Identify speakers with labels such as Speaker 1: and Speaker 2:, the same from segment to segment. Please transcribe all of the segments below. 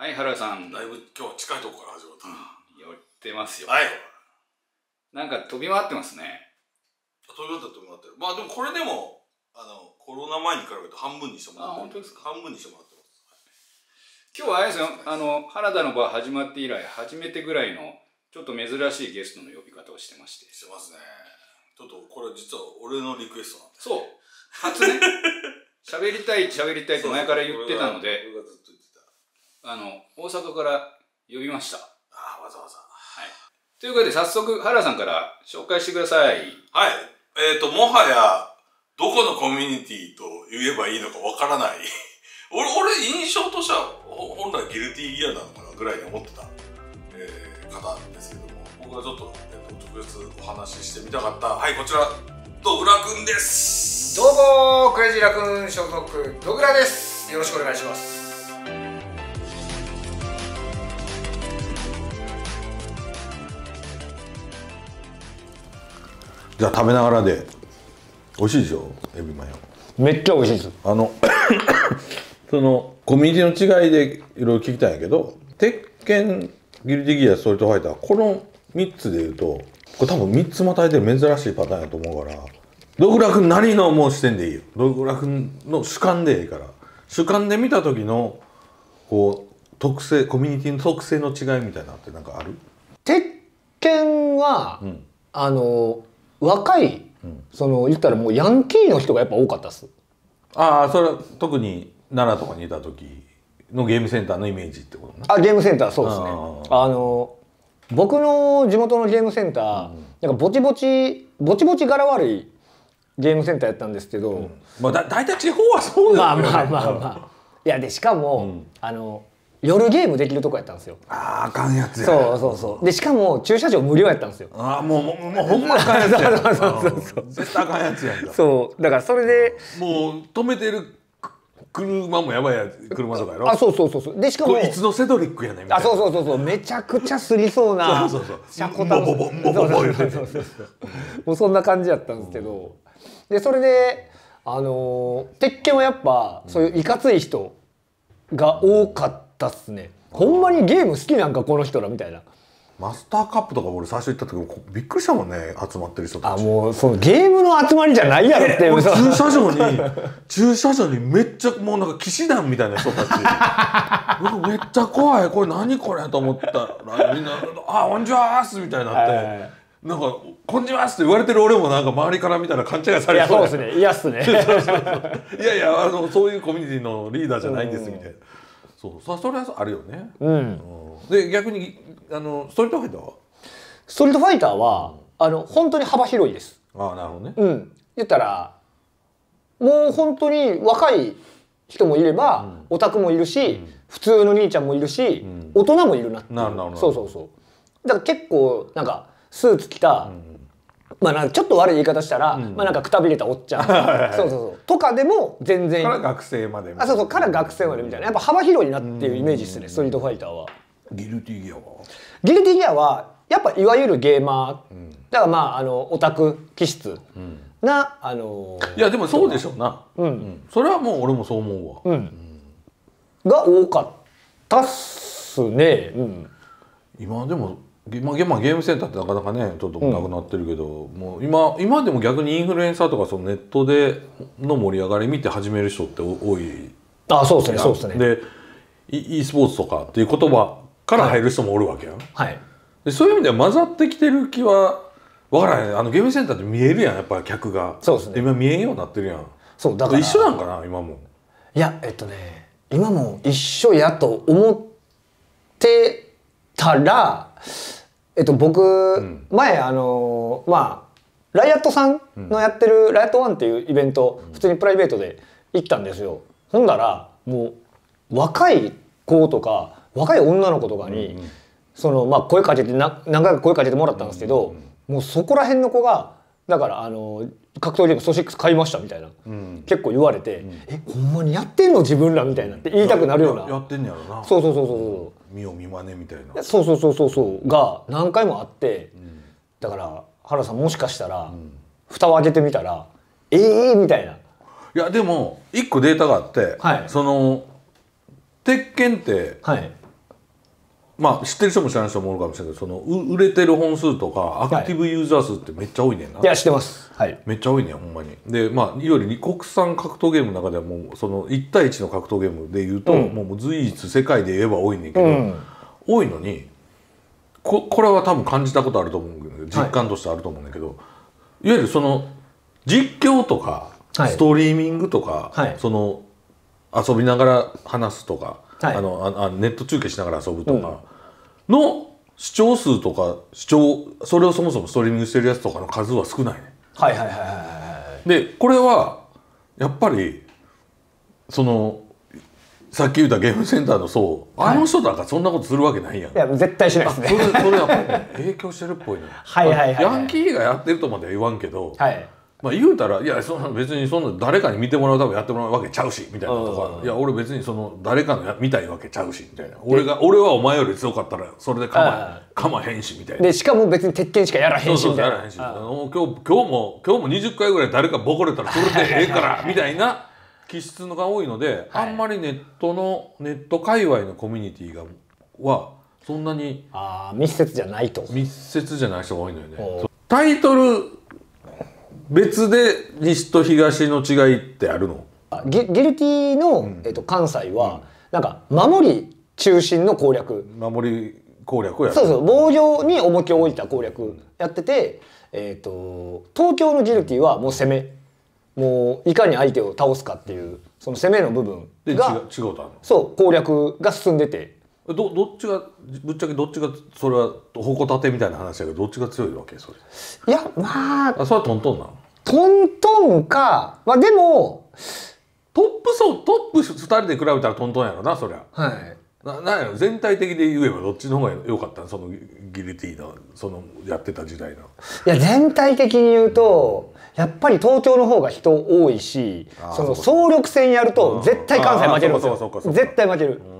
Speaker 1: はい、原さん。だいぶ今日は近いとこから始まった。寄、ってますよ。はい。なんか飛び回ってますね。飛び回った飛び回ってる。まあでもこれでも、あの、コロナ前に比べて半分にしてもらってか半分にしてもらってます。今日はあれですよ、あの、原田の場始まって以来、初めてぐらいの、ちょっと珍しいゲストの呼び方をしてまして。してますね。ちょっとこれ実は俺のリクエストなんで。そう。初ね。喋りたい、喋りたいって前から言ってたので。あの、大阪から呼びました。ああ、わざわざ。はい。ということで、早速、原さんから紹介してください。はい。えっ、ー、と、もはや、どこのコミュニティと言えばいいのかわからない 俺。俺、印象としては、本来ギルティギアなのかなぐらいに思ってた、えー、方ですけども、僕はちょっと、えー、と直接お話ししてみたか
Speaker 2: った。はい、こちら、ドグラくんです。どうも、クレイジーラくん所属、ドグラです。よろしくお願いします。
Speaker 1: じゃあ食べながらで美味しいでしょエビマヨめっちゃ美味しいですあの そのコミュニティの違いでいろいろ聞きたいんやけど鉄拳ギルティギアストリートファイターこの3つでいうとこれ多分3つまたいで珍しいパターンやと思うから
Speaker 2: ドグラ君なりのもう視点
Speaker 1: でいいよドグラ君の主観でいいから主観で見た時のこう特性コミュニティの特性の違いみたいなってなんかある鉄拳は、うん、あの
Speaker 2: 若い、その言ったらもうヤンキーの人がやっぱ多かったっす
Speaker 1: ああそれ特に奈良とかにいた時のゲームセンターのイメージってことねあゲームセンターそうですね
Speaker 2: あの僕の地元のゲームセンター、うん、なんかぼちぼちぼちぼち柄悪いゲームセンターやったんですけど、うん、まあだ大体地方はそうだよねまあまあまあまあいやでしかも、あの夜ゲームできるとこやったんですよあああかんやつやそうそうそうでしかも駐車場無料やったんですよああもうもうもうほんまあかんやつや
Speaker 1: そうそうそうそう絶対あかんやつやんそうだからそれでもう止めてる車もやばいや車とかやろあそうそ
Speaker 2: うそうそうでしかもいつの
Speaker 1: セドリックやねんみたいあそうそうそうそう
Speaker 2: めちゃくちゃすりそうな車庫たボボそうそうそうそうもうそんな感じやったんですけど、でそれであのー鉄拳はやっぱそういういかつい人が多かっったっすねほんまにゲーム好きなんか
Speaker 1: この人らみたいなマスターカップとか俺最初行った時びっくりしたもんね集まってる人たちあもうそのゲームの集まりじゃないやろって俺 駐車場に駐車場にめっちゃもうなんか騎士団みたいな人たちめっちゃ怖いこれ何これと思ったらみんな「あこんにちはーす」みたいになって。はいなんか「こんにちは」って言われてる俺もなんか周りから見たら勘違いされそうですね嫌っすね いやいやあのそういうコミュニティのリーダーじゃないんですみたいなそうそそれはあるよね、うん、うん、で逆にあのストリートファイターは
Speaker 2: ストリートファイターは、うん、あの本当に幅広いです
Speaker 1: ああなるほどねう
Speaker 2: ん言ったらもう本当に若い人もいれば、オタクもいるし、普通の兄ちゃんもいるし、大人もいるなってなるなるそうそうそうだから結構なんかスーツ着た、まあなんかちょっと悪い言い方したら、うん、まあなんかくたびれたおっちゃんそうそうそうとかでも全然から学生まであそうそうから学生までみたいなやっぱ幅広いなっていうイメージですねストリートファイターは
Speaker 1: ギルティギアは
Speaker 2: ギルティギアはやっぱいわゆるゲーマー、うん、だからまああのオタク
Speaker 1: 気質な、うん、あのー、いやでもそうでしょうな、うん、それはもう俺もそう思うわ、が多かったっすね、今でもまあ、ゲームセンターってなかなかねちょっとなくなってるけど、うん、もう今今でも逆にインフルエンサーとかそのネットでの盛り上がり見て始める人って多いあそうですねそうですねで e スポーツとかっていう言葉から入る人もおるわけやん、はい、でそういう意味では混ざってきてる気は分からへんあのゲームセンターって見えるやんやっぱり客がそうですね今見えんようになってるやんそうだから一緒なんかな今もいやえっとね今も一緒やと思って
Speaker 2: たらえっと僕、前あのまあライアットさんのやってる、ライアットワンっていうイベント、普通にプライベートで行ったんですよ。ほんだらもう若い子とか若い女の子とかに、うんうん、そのまあ声かけて何回か声かけてもらったんですけど、もうそこら辺の子がだからあの格闘ゲームソシックス買いましたみたいな、結構言われて、えほんまにやってんの自分らみたいなって言いたくなるような
Speaker 1: やってんやろな
Speaker 2: そうそうそうそうそう見よう見まねみたいなそうそうそうそうそうが何回もあって、うん、だから原さんもしかしたら、うん、
Speaker 1: 蓋を開けてみたら「ええー、みたいな。いやでも一個データがあって、はい、その鉄拳って、はい、まあ、知ってる人も知らない人もおるかもしれないけどその売れてる本数とかアクティブユーザー数ってめっちゃ多いねんな、い、や知ってます、はい、めっちゃ多いねんほんまにでまあいわゆる国産格闘ゲームの中ではもうその1対1の格闘ゲームでいうと、うん、もう随一世界で言えば多いねんけど、うん、多いのにここれは多分感じたことあると思うけど実感としてあると思うんだけど、はい、いわゆるその実況とか、はい、ストリーミングとか、はい、その遊びながら話すとかはい、あのあネット中継しながら遊ぶとかの視聴数とか視聴それをそもそもストリーミングしてるやつとかの数は少ないね。
Speaker 2: はいはいはいは
Speaker 1: い、でこれはやっぱりそのさっき言ったゲームセンターの層、はい、あの人なんかそんなことするわけないやんい
Speaker 2: や絶対しないですねそれそれやっぱ、
Speaker 1: ね、影響してるっぽいね はいはいはい、ヤンキーがやってるとまでは言わんけど、はい、まあ言うたら「いやそんな別にそんな誰かに見てもらうためやってもらうわけちゃうし」みたいなとか「いや俺別にその誰かのや見たいわけちゃうし」みたいな「俺が俺はお前より強かったらそれでかまかまへんし」みたいな。
Speaker 2: でしかも別に鉄拳しかやらへんしみたいな。今日
Speaker 1: 今日も今日も20回ぐらい誰かボコれたらそれでええからみたいな気質のが多いので、はい、あんまりネットのネット界隈のコミュニティがはそんなにあ密接じゃないと密接じゃない人が多いのよね。タイトル別で西と東の違いってあるの
Speaker 2: あギギルティの、えっと、関西は、なんか守り中心の攻略守り攻略をやるそうそう防御に重きを置いた攻略やってて、えっと東京のギルティはもう攻めもういかに相手を倒すかっていうその攻めの部
Speaker 1: 分がで違う違うとあるのそう攻略が進んでてどどっちがぶっちゃけどっちがそれは矛盾みたいな話だけどどっちが強いわけそれいやまああそれはトントンなのトントンかまあでもトップ層トップ2人で比べたらトントンやろなそりゃはいななんや全体的で言えばどっちの方が良かったそのギルティーのそのやってた時代の
Speaker 2: いや全体的に言うとやっぱり東京の方が人多いしその総力戦やると絶対関西負けるんですよ絶対負ける、うん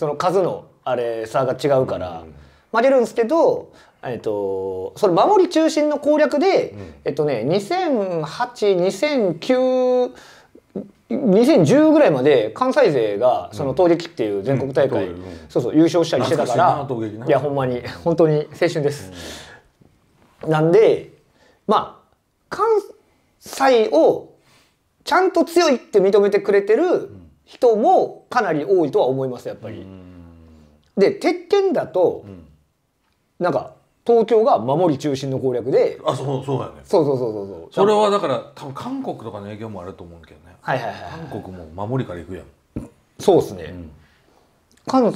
Speaker 2: その数のあれ差が違うから、負けるんですけど、えっと、それ守り中心の攻略で、えっとね20082009 2010ぐらいまで関西勢がその投撃っていう全国大会、そうそう優勝したりしてたからいやほんまに本当に青春です、なんでまあ関西をちゃんと強いって認めてくれてる人もかなり多いとは思いますやっぱり。で鉄拳だと、うなんか東京が守り中心の攻略であそうそうだよねそうそうそうそうそうそれは
Speaker 1: だから多分韓国とかの影響もあると思うけどね、はいはいはい、韓国も守りからいくやんそうっすね、うん、韓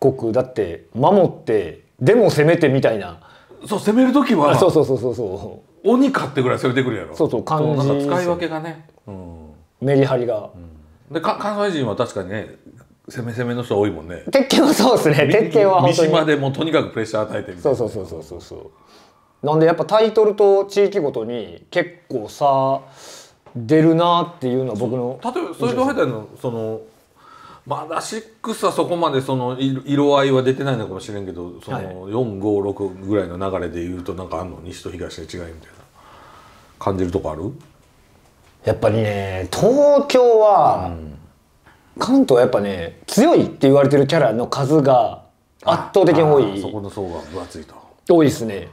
Speaker 1: 国だって守っ
Speaker 2: てでも攻めてみたいなそう攻める時はそうそうそうそうそう鬼かってぐらい
Speaker 1: 攻めてくるやろそうそう感じ使い分けがね、うん、メリハリが、うんでか関西人は確かにね攻め攻めの人多いもんね鉄拳はそうですね鉄拳は本当に三島でもとにかくプレッシャー与えてみたいなそうそうそうそうそ
Speaker 2: うなんでやっぱタイトルと地域ごとに結構さ出るなっていうのは僕の例えばそれどうやってのそ
Speaker 1: のまだ6はそこまでその色合いは出てないのかもしれんけどその456ぐらいの流れで言うとなんかあんの西と東で違いみたいな感じるとこある
Speaker 2: やっぱりね東京は、関東はやっぱね強いって言われてるキャラの数が圧倒的に多い
Speaker 1: そこの層が分厚いと多いですね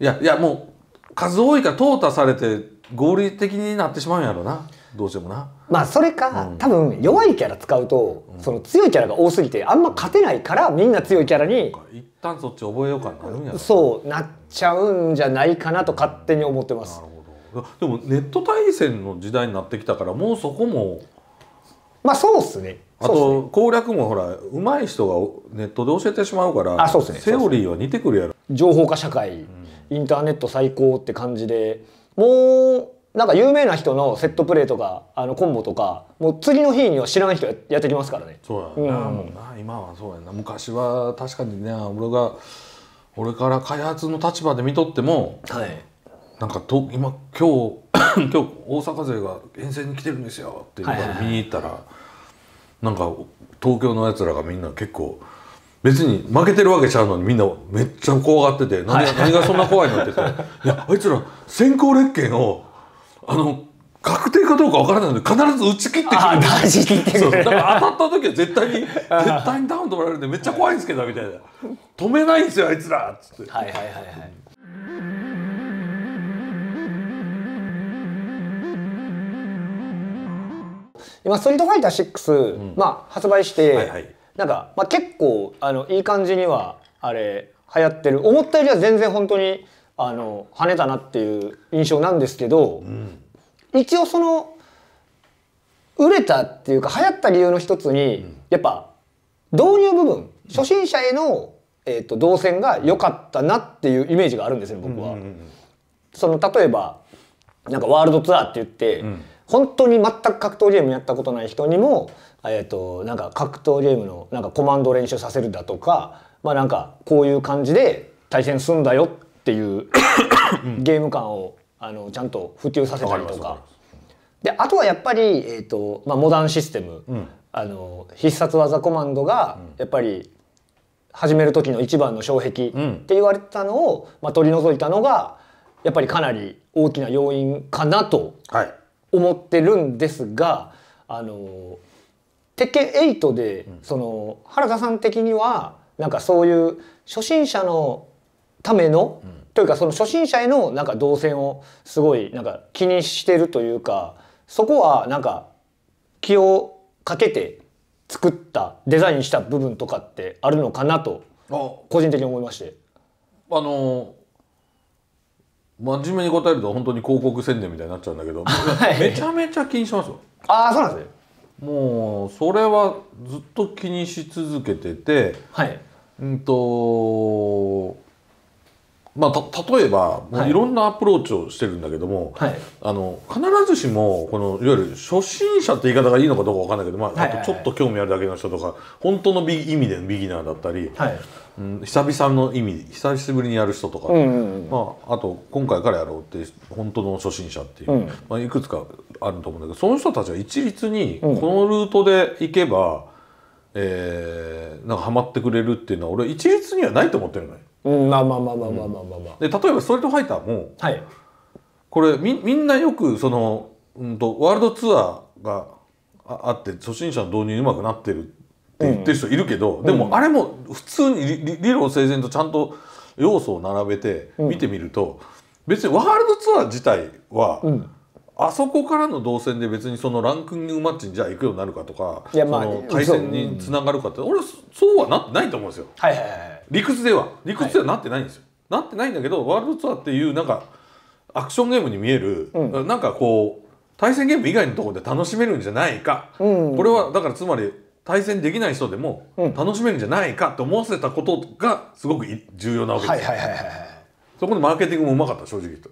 Speaker 1: いやいやもう数多いから淘汰されて合理的になってしまうんやろうなどうしてもな
Speaker 2: まあそれか、うん、多分弱いキャラ使うと、うん、その強いキャラが多すぎてあんま勝てないからみんな強いキャラに一
Speaker 1: 旦そっち覚えようかなそうなっちゃうんじゃないかなと勝手に思ってます、でもネット対戦の時代になってきたからもうそこもまあそうっすねあと攻略もほら上手い人がネットで教えてしまうからあそうっす、ね、
Speaker 2: セオリーは似てくるやろ、ね、情報化社会、インターネット最高って感じでもうなんか有名な人のセットプレーとかあのコンボとかもう次の日には知らん
Speaker 1: 人やってきますからねそうやな、うん、もうな今はそうやな昔は確かにね俺が俺から開発の立場で見とっても、はい、なんかと今今日 今日大阪勢が遠征に来てるんですよっていうから見に行ったら、はいはい、なんか東京のやつらがみんな結構別に負けてるわけちゃうのにみんなめっちゃ怖がってて何,、何がそんな怖いのって言って いやあいつら先行列拳をあの確定かどうかわからないので必ず打ち切ってくるだから当たった時は絶対に絶対にダウン取られるんでめっちゃ怖いんですけどみたいな止めないんですよあいつらっつって。はいはいはいはい
Speaker 2: 今ストリートファイター6、うん、まあ発売して、はいはい、なんかまあ結構あのいい感じにはあれ流行ってる思ったよりは全然本当にあの跳ねたなっていう印象なんですけど、うん、一応その売れたっていうか流行った理由の一つに、うん、やっぱ導入部分初心者への、えーと、動線が良かったなっていうイメージがあるんですね僕は。その例えばなんかワールドツアーって言って、うん本当に全く格闘ゲームやったことない人にも、えーと、なんか格闘ゲームのなんかコマンド練習させるだとか、まあ、なんかこういう感じで対戦すんだよっていう ゲーム感をあのちゃんと普及させたりとか。であとはやっぱり、えーとまあ、モダンシステム、うん、あの必殺技コマンドがやっぱり始める時の一番の障壁って言われてたのを、まあ、取り除いたのがやっぱりかなり大きな要因かなと。はい思ってるんですがあの鉄拳8で、その原田さん的にはなんかそういう初心者のための、うん、というかその初心者へのなんか動線をすごいなんか気にしてるというかそこはなんか気をかけて作ったデザインした部分とかってあるのかなと個人的に
Speaker 1: 思いまして。あの真面目に答えると本当に広告宣伝みたいになっちゃうんだけど、はい、めちゃめちゃ気にしますよああそうなんですねもうそれはずっと気にし続けててはいうんとまあ、例えば、はい、いろんなアプローチをしてるんだけども、はい、あの必ずしもこのいわゆる初心者って言い方がいいのかどうか分かんないけど、まあ、あとちょっと興味あるだけの人とか本当の意味でのビギナーだったり、はい、うん、久々の意味久しぶりにやる人とか、うんうんうん、まあ、あと今回からやろうって本当の初心者っていう、うん、まあ、いくつかあると思うんだけどその人たちは一律にこのルートで行けば、うん、えー、なんかハマってくれるっていうのは俺一律にはないと思ってるのよ。うん、まあまあまあまあまあまあまあ、まあで例えばストリートファイターもはいこれみみんなよくその、うん、とワールドツアーがああって初心者の導入うまくなってるって言ってる人いるけど、でもあれも普通に理理理論整然とちゃんと要素を並べて見てみると、別にワールドツアー自体は、うんあそこからの動線で別にそのランキングマッチにじゃあ行くようになるかとかいやまあその対戦につながるかって、俺そうはなってないと思うんですよ。はいはいはい理屈では理屈ではなってないんですよ、はい、なってないんだけどワールドツアーっていうなんかアクションゲームに見える、うん、なんかこう対戦ゲーム以外のところで楽しめるんじゃないか、うん、これはだからつまり対戦できない人でも楽しめるんじゃないかと思わせたことがすごく重要なわけです、はいはいはいはい、そこでマーケティングもうまかった正直言うと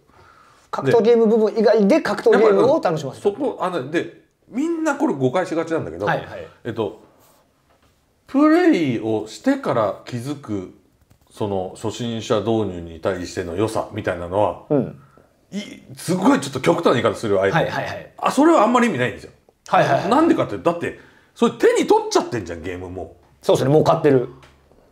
Speaker 1: 格闘ゲーム
Speaker 2: 部分以外で格闘ゲームを
Speaker 1: 楽しませそこあのでみんなこれ誤解しがちなんだけど、はいはい、えっとプレイをしてから気づくその初心者導入に対しての良さみたいなのは、うん、いすごいちょっと極端な言い方するあえはいはいはい、あそれはあんまり意味ないんですよ。はいはい、はい、なんでかってだってそれ手に取っちゃってんじゃんゲームも。そうですねもう買ってる。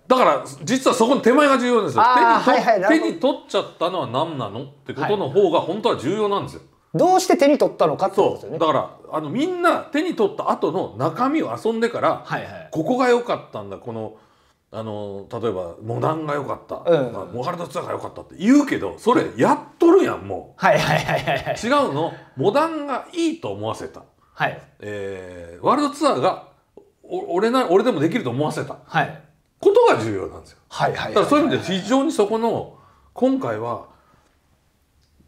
Speaker 1: だから実はそこの手前が重要なんですよ。手にはいはい、手に取っちゃったのは何なのってことの方が本当は重要なんですよ。はいどうして手に取ったのかってことですよねだからあのみんな手に取った後の中身を遊んでから、はいはい、ここが良かったんだこのあの例えば「モダンが良かった」うん、まあ、モハルド・ツアーが良かった」って言うけどそれやっとるやんもう、はいはいはいはい、違うのモダンがいいと思わせた、はいえー、ワールドツアーがお俺な俺でもできると思わせた、はい、ことが重要なんですよ、はいはい、はい、だからそういう意味で非常にそこの今回は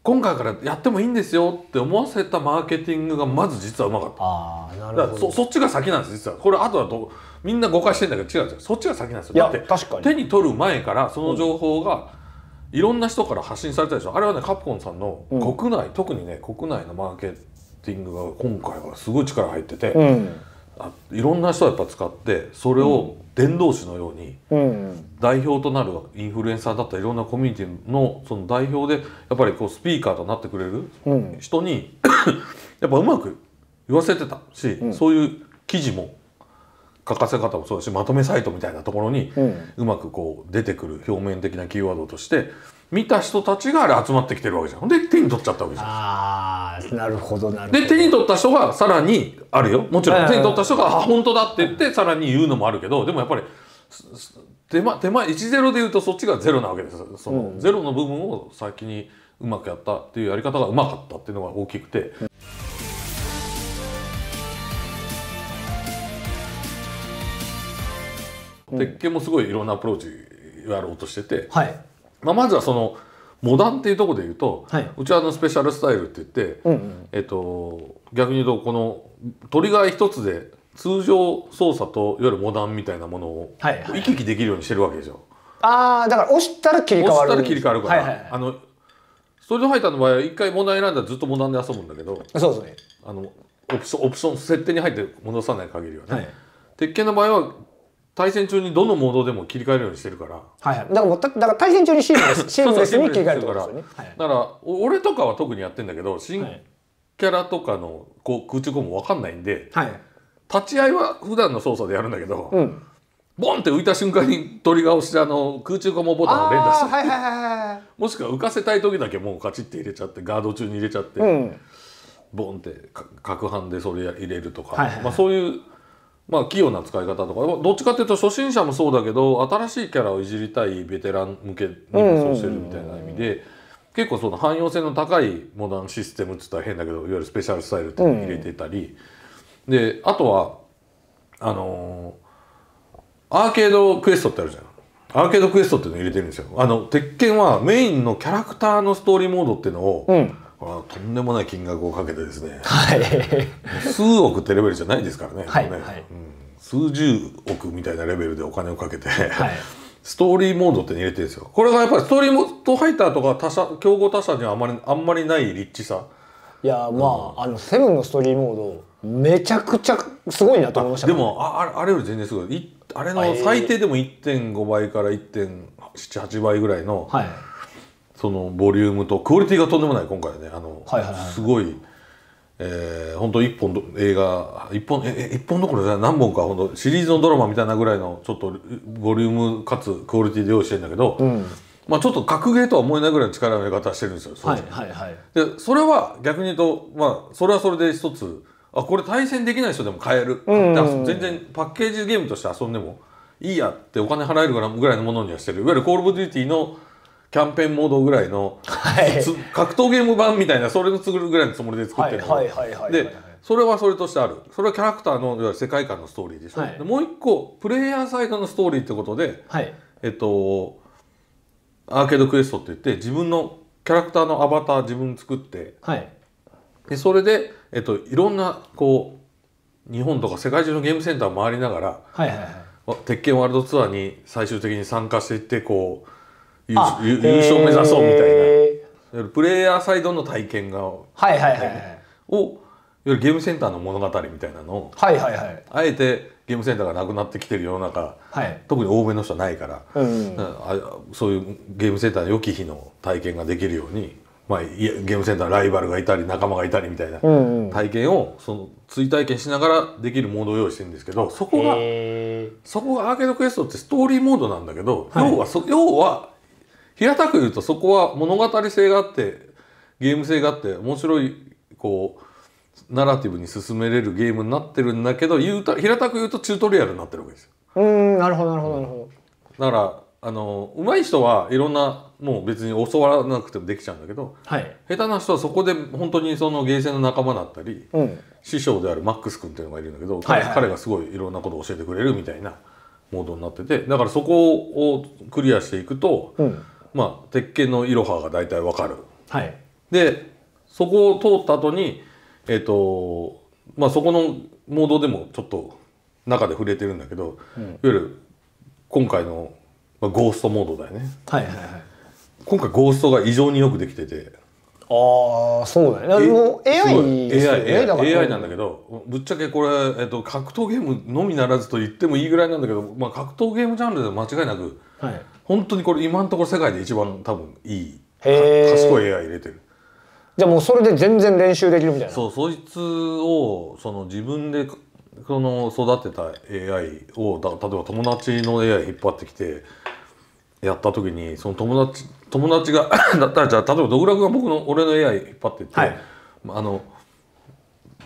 Speaker 1: 今回からやってもいいんですよって思わせたマーケティングがまず実はうまかったあなるほどそっちが先なんです実はこれ後だとみんな誤解してんだけど違うんですよそっちが先なんですよだって確かに手に取る前からその情報が、いろんな人から発信されたでしょあれはねカプコンさんの国内、うん、特にね国内のマーケティングが今回はすごい力入ってて、うんあいろんな人をやっぱ使ってそれを伝道師のように代表となるインフルエンサーだったいろんなコミュニティのその代表でやっぱりこうスピーカーとなってくれる人に やっぱうまく言わせてたし、そういう記事も書かせ方もそうだしまとめサイトみたいなところにうまくこう出てくる表面的なキーワードとして見た人たちがあれ集まってきてるわけじゃん。で手に取っちゃったわけじゃん。
Speaker 2: なるほどな
Speaker 1: るほどで手に取った人がさらにあるよもちろん手に取った人が「あ本当だ」って言ってさらに言うのもあるけどでもやっぱり手間手間10で言うとそっちが0なわけですその、ゼロの部分を先にうまくやったっていうやり方がうまかったっていうのが大きくて。うん鉄拳もすごいいろんなアプローチやろうとしてて、はいまあ、まずはそのモダンっていうところで言うと、はい、うちはあのスペシャルスタイルって言って、うんうん、えっと、逆に言うとこのトリガー一つで通常操作といわゆるモダンみたいなものを行き来できるようにしてるわけでしょ。
Speaker 2: ああだから押したら切り替わる。押したら切り替わるから、
Speaker 1: あのストリートファイターの場合は一回モダン選んだらずっとモダンで遊ぶんだけどそうですねあのオプションオプション設定に入って戻さない限りはね。はい、鉄拳の場合は対戦中にどのモードでも切り替えるようにしてるから、
Speaker 2: はい、だからだから対戦中にシームレスシームレスに切り替えるってこ
Speaker 1: とですよね、だから俺とかは特にやってんだけど新キャラとかのこう空中コンボ分かんないんで、はい、立ち合いは普段の操作でやるんだけど、うん、ボンって浮いた瞬間にトリガーをしてあの空中コンボボタンを連打して、はいはい、もしくは浮かせたい時だけもうカチッて入れちゃってガード中に入れちゃって、うん、ボンってか攪拌でそれ入れるとか、はいはいはい、まあ、そういう。まあ器用な使い方とかどっちかっていうと初心者もそうだけど新しいキャラをいじりたいベテラン向けにもそうしてるみたいな意味で結構その汎用性の高いモダンシステムっつったら変だけどいわゆるスペシャルスタイルっていうのを入れてたり、であとはあのー、アーケードクエストってあるじゃん。アーケードクエストっていうのを入れてるんですよ。あの鉄拳はメインのキャラクターのストーリーモードっていうのを、うんこれとんでもない金額をかけてですね、はい、数億ってレベルじゃないですからね,、はいはい、数十億みたいなレベルでお金をかけて、はい、ストーリーモードって入れてるんですよこれがやっぱりストーリーモードァイターとか他社競合他社にはあんまりあんまりないリッチさ
Speaker 2: いやまあ、うん、あのセブンのストーリーモードめちゃくちゃすごいなと思いました、ね、でも
Speaker 1: ああれより全然すごいあれの最低でも1.5倍から1.78倍ぐらいの、はいそのボリュームとクオリティがとんでもない今回ねあの、はいはいはい、すごい。えー、本当一本映画一本え一本どころじゃない何本か本当シリーズのドラマみたいなぐらいのちょっとボリュームかつクオリティで用意してんだけど、うん、まあ、ちょっと格ゲーとは思えないぐらいの力の入れ方してるんですよ。はいはいはい、でそれは逆に言うと、まあ、それはそれで一つあこれ対戦できない人でも買える、うんうん、全然パッケージゲームとして遊んでもいいやってお金払えるぐらいのものにはしてるいわゆる「コール・オブ・デューティー」の「キャンペーンモードぐらいの、はい、格闘ゲーム版みたいなそれを作るぐらいのつもりで作ってるのでそれはそれとしてあるそれはキャラクターの世界観のストーリーでしょ、はい、もう一個プレイヤーサイドのストーリーってことで、はい、えっとアーケードクエストって言って自分のキャラクターのアバター自分作って、はい、でそれで、えっと、いろんなこう日本とか世界中のゲームセンターを回りながら、はいはいはい、鉄拳ワールドツアーに最終的に参加していってこう優勝優勝目指そうみたいな、えー、プレイヤーサイドの体験が、はい
Speaker 2: はいはい、
Speaker 1: をゲームセンターの物語みたいなのを、はいはいはい、あえてゲームセンターがなくなってきてる世の中、はい、特に欧米の人はないから、うん、あそういうゲームセンターの良き日の体験ができるように、まあ、ゲームセンターのライバルがいたり仲間がいたりみたいな体験をその追体験しながらできるモードを用意してるんですけどそこがそこがアーケードクエストってストーリーモードなんだけど、はい、要はそ要は平たく言うとそこは物語性があってゲーム性があって面白いこうナラティブに進めれるゲームになってるんだけど言うた平たく言うとチュートリアルになってるわけですよ。
Speaker 2: うんなるほどなるほどなるほ
Speaker 1: ど。だからあの上手い人はいろんなもう別に教わらなくてもできちゃうんだけど、はい、下手な人はそこで本当にそのゲーセンの仲間だったり、うん、師匠であるマックス君っていうのがいるんだけど、はいはい、彼がすごいいろんなことを教えてくれるみたいなモードになっててだからそこをクリアしていくと。うんまあ、鉄拳のいろはが大体わかる。はい、でそこを通った後にえっ、ー、とまあそこのモードでもちょっと中で触れてるんだけど、うん、いわゆる今回の、まあ、ゴーストモードだよね。はいはいはい、今回ゴーストが異常によくできてて。ああそうだね。もう AI ですよね。AI, AI, AI なんだけど、ぶっちゃけこれえっと格闘ゲームのみならずと言ってもいいぐらいなんだけど、まあ格闘ゲームジャンルでは間違いなく、はい、本当にこれ今のところ世界で一番多分いい賢い AI 入れてるじゃあもうそれで全
Speaker 2: 然練習できるみたいな
Speaker 1: そうそいつをその自分でその育てた AI をだ例えば友達の AI 引っ張ってきてやった時にその友達友達が だったらじゃあ例えばドグラが僕の俺の AI 引っ張ってって、はい、あの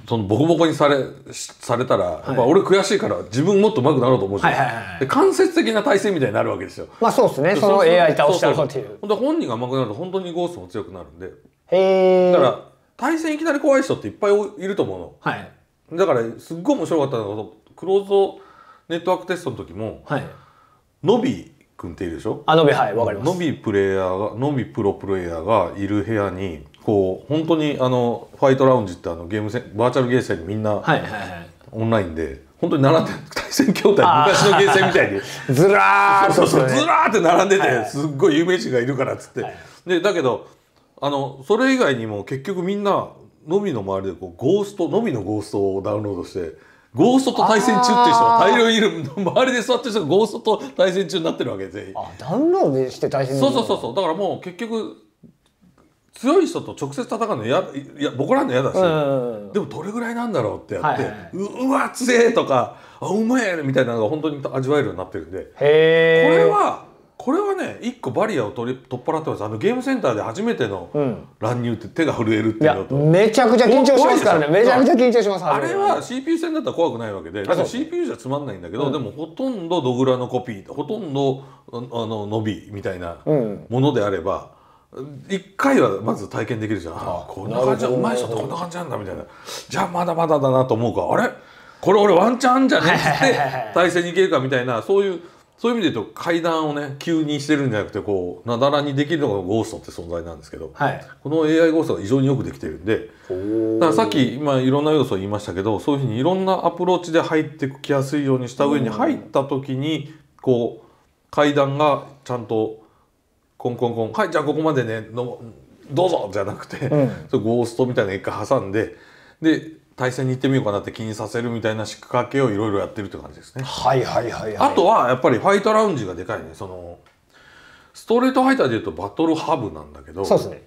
Speaker 1: そのボコボコにされされたら、はい、やっぱ俺悔しいから自分もっと上手くなろうと思うし、はいはいはい、間接的な体制みたいになるわけですよ。まあそうですねその AI 倒したろっていう。そうそうそう本人が上手くなると本当にゴーストも強くなるんでへだから対戦いきなり怖い人っていっぱいいると思うの。はい、だからすっごい面白かったのクローズドネットワークテストの時も、はい、ノビ君っているでしょあノビはいわかります。ノビプレイヤーがノビプロプレイヤーがいる部屋にこう本当にあのファイトラウンジってあのゲーム戦バーチャルゲーセンにみんなオンラインで本当に並んで対戦筐体昔のゲーセンみたいに ずらーっと、そうそうずらーって並んでてすっごい有名人がいるからっつって、はい、でだけどあのそれ以外にも結局みんなのみの周りでこうゴーストのみのゴーストをダウンロードしてゴーストと対戦中っていう人が大量いる周りで座ってる人がゴーストと対戦中になってるわけ全員あ
Speaker 2: ダウンロードして
Speaker 1: 対戦そうそうそうそうだからもう結局強い人と直接戦うのやいや僕らの嫌だし、でもどれぐらいなんだろうってやって、はいはい、ううわ強えとかあうまいみたいなのが本当に味わえるようになってるんでこれはこれはね一個バリアを取り取っ払ってますあのゲームセンターで初めての乱入って手が震えるっていうのと、うん、めちゃくちゃ緊張しますからねめちゃくちゃ緊張しますあれは CPU 戦だったら怖くないわけでだから CPU じゃつまんないんだけど、うん、でもほとんどドグラのコピーほとんどあの伸びみたいなものであれば、うん一回はまず体験できるじゃん、あこんな感じうまい人ってこんな感じなんだみたいなじゃあまだまだだなと思うかあれこれ俺ワンチャンじゃねって対戦にいけるかみたいなそういうそういう意味で言うと階段をね急にしてるんじゃなくてこうなだらにできるのがゴーストって存在なんですけど、はい、この AI ゴーストが非常によくできてるんでだからさっき今いろんな要素を言いましたけどそういうふうにいろんなアプローチで入ってきやすいようにした上に入った時にこう階段がちゃんと。コンコンコン「はいじゃあここまでねのどうぞ」じゃなくて、うん、そゴーストみたいなの一回挟んでで対戦に行ってみようかなって気にさせるみたいな仕掛けをいろいろやってるって感じですね。はいは
Speaker 2: いはい、はい、あと
Speaker 1: はやっぱりファイトラウンジがでかいねそのストレートファイターでいうとバトルハブなんだけどそうですね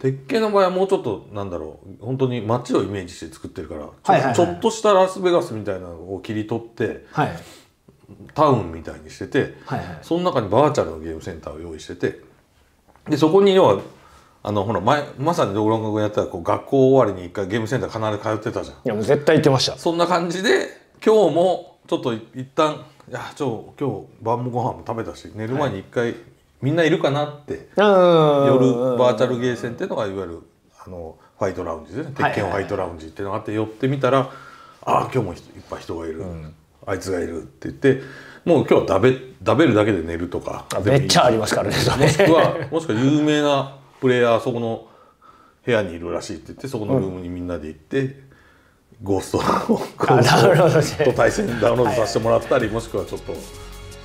Speaker 1: 鉄拳の場合はもうちょっとなんだろう本当に街をイメージして作ってるからちょはいはいはい、ちょっとしたラスベガスみたいなのを切り取って、はい、タウンみたいにしてて、はいはい、その中にバーチャルのゲームセンターを用意してて。でそこに要はあのほら前まさに道路ンがやったらこう学校終わりに一回ゲームセンター必ず通ってたじゃんいやもう絶対行ってましたそんな感じで今日もちょっと一旦いやちょ今日晩もご飯も食べたし寝る前に一回、はい、みんないるかなって夜バーチャルゲーセンっていうのがいわゆるあのファイトラウンジですね鉄拳ファイトラウンジっていうのがあって寄ってみたら「ああ今日もいっぱい人がいる、うん、あいつがいる」って言ってもう今日はだべって。食べるだけで寝るとかめっちゃありますからね もしくはもしくは有名なプレイヤーそこの部屋にいるらしいって言ってそこのルームにみんなで行って、うん、ゴーストをと対戦ダウンロードさせてもらったり、はい、もしくはちょっと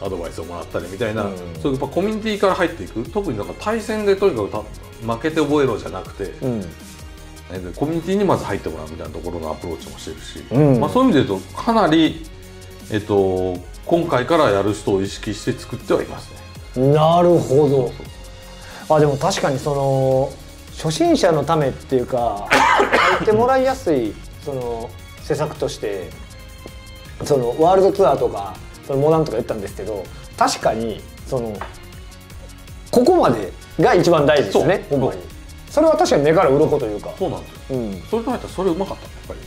Speaker 1: アドバイスをもらったりみたいな、うん、そういうやっぱコミュニティから入っていく特になんか対戦でとにかく負けて覚えろじゃなくて。うんコミュニティにまず入ってもらうみたいなところのアプローチもしてるし、うん、まあ、そういう意味で言うとかなり、えっと、今回からやる人を意識して作ってはいます
Speaker 2: ねなるほどあでも確かにその初心者のためっていうか入ってもらいやすいその施策としてそのワールドツアーとかそのモダンとか言ったんですけど確かにそのここまでが一番大事ですねほんまにそれは確かに目から鱗というかそうなんですよ、う
Speaker 1: ん、それとやったらそれうまかったやっぱり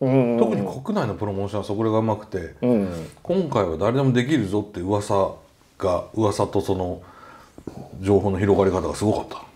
Speaker 1: うんうん、特に国内のプロモーションはそこがうまくて、うんうん、今回は誰でもできるぞって噂が噂とその情報の広がり方がすごかった。